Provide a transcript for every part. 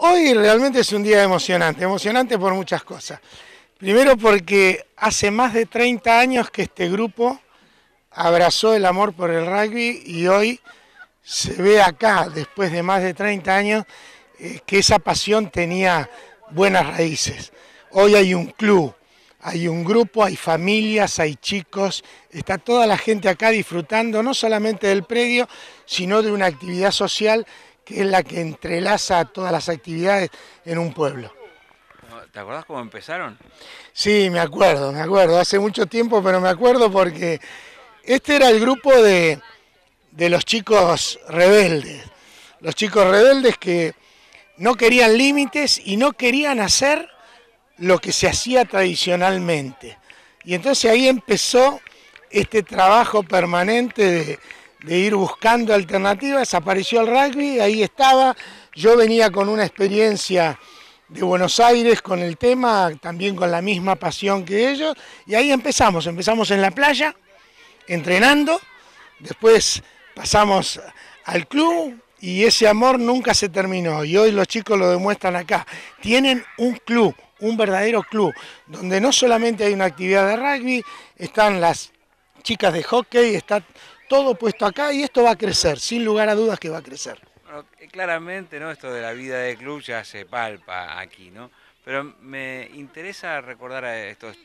Hoy realmente es un día emocionante, emocionante por muchas cosas. Primero porque hace más de 30 años que este grupo abrazó el amor por el rugby y hoy se ve acá, después de más de 30 años, eh, que esa pasión tenía buenas raíces. Hoy hay un club, hay un grupo, hay familias, hay chicos, está toda la gente acá disfrutando no solamente del predio, sino de una actividad social que es la que entrelaza todas las actividades en un pueblo. ¿Te acuerdas cómo empezaron? Sí, me acuerdo, me acuerdo. Hace mucho tiempo, pero me acuerdo porque este era el grupo de, de los chicos rebeldes. Los chicos rebeldes que no querían límites y no querían hacer lo que se hacía tradicionalmente. Y entonces ahí empezó este trabajo permanente de, de ir buscando alternativas, apareció el rugby, ahí estaba, yo venía con una experiencia de Buenos Aires con el tema, también con la misma pasión que ellos, y ahí empezamos, empezamos en la playa, entrenando, después pasamos al club y ese amor nunca se terminó, y hoy los chicos lo demuestran acá, tienen un club, un verdadero club, donde no solamente hay una actividad de rugby, están las chicas de hockey, está todo puesto acá y esto va a crecer, sin lugar a dudas que va a crecer. Eh, claramente, ¿no? Esto de la vida de club ya se palpa aquí, ¿no? Pero me interesa recordar a estos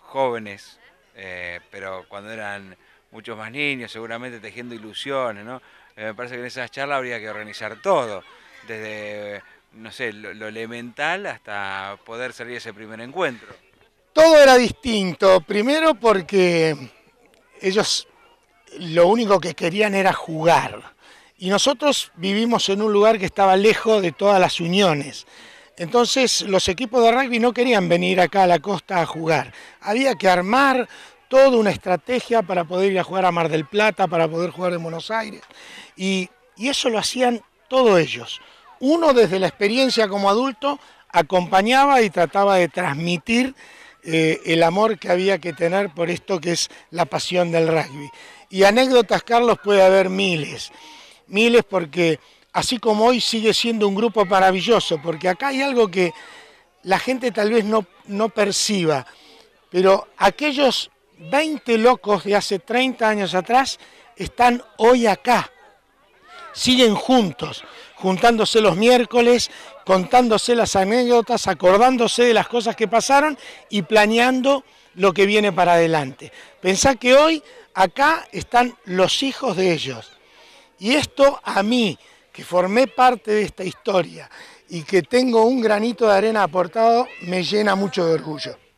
jóvenes, eh, pero cuando eran muchos más niños, seguramente tejiendo ilusiones, ¿no? Eh, me parece que en esas charlas habría que organizar todo, desde, no sé, lo, elemental hasta poder salir ese primer encuentro. Todo era distinto, primero porque ellos lo único que querían era jugar. Y nosotros vivimos en un lugar que estaba lejos de todas las uniones. Entonces los equipos de rugby no querían venir acá a la costa a jugar. Había que armar toda una estrategia para poder ir a jugar a Mar del Plata, para poder jugar en Buenos Aires. Y, y eso lo hacían todos ellos. Uno desde la experiencia como adulto acompañaba y trataba de transmitir eh, el amor que había que tener por esto que es la pasión del rugby. Y anécdotas, Carlos, puede haber miles, miles porque así como hoy sigue siendo un grupo maravilloso, porque acá hay algo que la gente tal vez no, no perciba, pero aquellos 20 locos de hace 30 años atrás están hoy acá siguen juntos, juntándose los miércoles, contándose las anécdotas, acordándose de las cosas que pasaron y planeando lo que viene para adelante. Pensá que hoy acá están los hijos de ellos. Y esto a mí, que formé parte de esta historia y que tengo un granito de arena aportado, me llena mucho de orgullo.